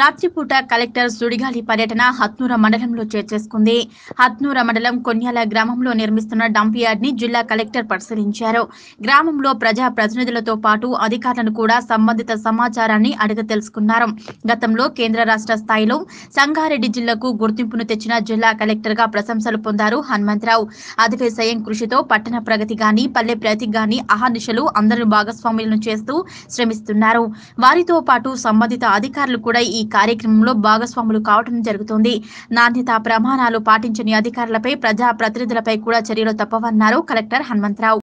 రాత్రిపూట కలెక్టర్ సుడిగాలి పర్యటన హత్నూర మండలంలో చేర్చేసుకుంది హత్నూర మండలం కొన్యాల గ్రామంలో నిర్మిస్తున్న డంప్ యార్డ్ ని జిల్లా కలెక్టర్ పరిశీలించారు గ్రామంలో ప్రజా ప్రతినిధులతో పాటు అధికారులను కూడా సంబంధిత సమాచారాన్ని అడిగి తెలుసుకున్నారు గతంలో కేంద్ర రాష్ట్ర స్థాయిలో సంగారెడ్డి జిల్లాకు గుర్తింపును తెచ్చిన జిల్లా కలెక్టర్ గా ప్రశంసలు పొందారు హనుమంతరావు అధివేశయం కృషితో పట్టణ ప్రగతి గాని పల్లె ప్రగతి గాని అహర్నిశలు అందరూ భాగస్వాములను చేస్తూ శ్రమిస్తున్నారు వారితో పాటు సంబంధిత అధికారులు కూడా ఈ కార్యక్రమంలో భాగస్వాములు కావటం జరుగుతోంది నాణ్యత ప్రమాణాలు పాటించని అధికారులపై ప్రజా ప్రతినిధులపై కూడా చర్యలు తప్పవన్నారు కలెక్టర్ హనుమంతరావు